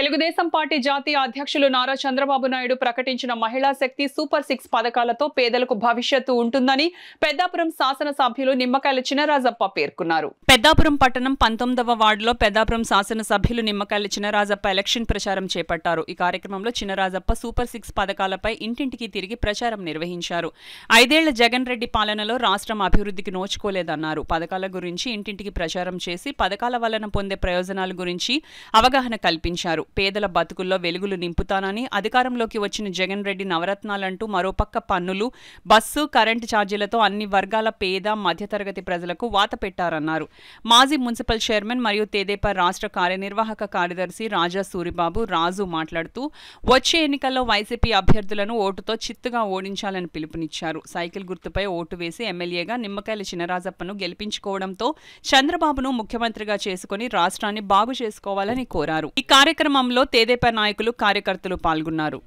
Telugu Desam party జాతీయ అధ్యక్షులు నారా చంద్రబాబు నాయుడు ప్రకటించిన మహిళా శక్తి సూపర్ సిక్స్ పథకాలతో పేదలకు భవిష్యత్తు ఉంటుందని పెద్దాపురం శాసనసభ్యులు నిమ్మకాయల చినరాజప్ప పేర్కొన్నారు పెద్దాపురం పట్టణం పంతొమ్మిదవ వార్డులో పెద్దాపురం శాసనసభ్యులు నిమ్మకాయల చినరాజప్ప ఎలక్షన్ ప్రచారం చేపట్టారు ఈ కార్యక్రమంలో చినరాజప్ప సూపర్ సిక్స్ పథకాలపై ఇంటింటికి తిరిగి ప్రచారం నిర్వహించారు ఐదేళ్ల జగన్ రెడ్డి పాలనలో రాష్ట్రం అభివృద్ధికి నోచుకోలేదన్నారు పథకాల గురించి ఇంటింటికి ప్రచారం చేసి పథకాల వలన పొందే ప్రయోజనాల గురించి అవగాహన కల్పించారు పేదల బతుకుల్లో వెలుగులు నింపుతానని అధికారంలోకి వచ్చిన జగన్ రెడ్డి నవరత్నాలంటూ మరోపక్క పన్నులు బస్సు కరెంటు ఛార్జీలతో అన్ని వర్గాల పేద మధ్యతరగతి ప్రజలకు వాత పెట్టారన్నారు మాజీ మున్సిపల్ చైర్మన్ మరియు తేదేప రాష్ట్ర కార్యనిర్వాహక కార్యదర్శి రాజా సూరిబాబు రాజు మాట్లాడుతూ వచ్చే ఎన్నికల్లో వైసీపీ అభ్యర్థులను ఓటుతో చిత్తుగా ఓడించాలని పిలుపునిచ్చారు సైకిల్ గుర్తుపై ఓటు వేసి ఎమ్మెల్యేగా నిమ్మకాయల చినరాజప్పను గెలిపించుకోవడంతో చంద్రబాబును ముఖ్యమంత్రిగా చేసుకుని రాష్ట్రాన్ని బాగు చేసుకోవాలని కోరారు ఈ కార్యక్రమం కార్యక్రమంలో తెదేపా నాయకులు కార్యకర్తలు పాల్గొన్నారు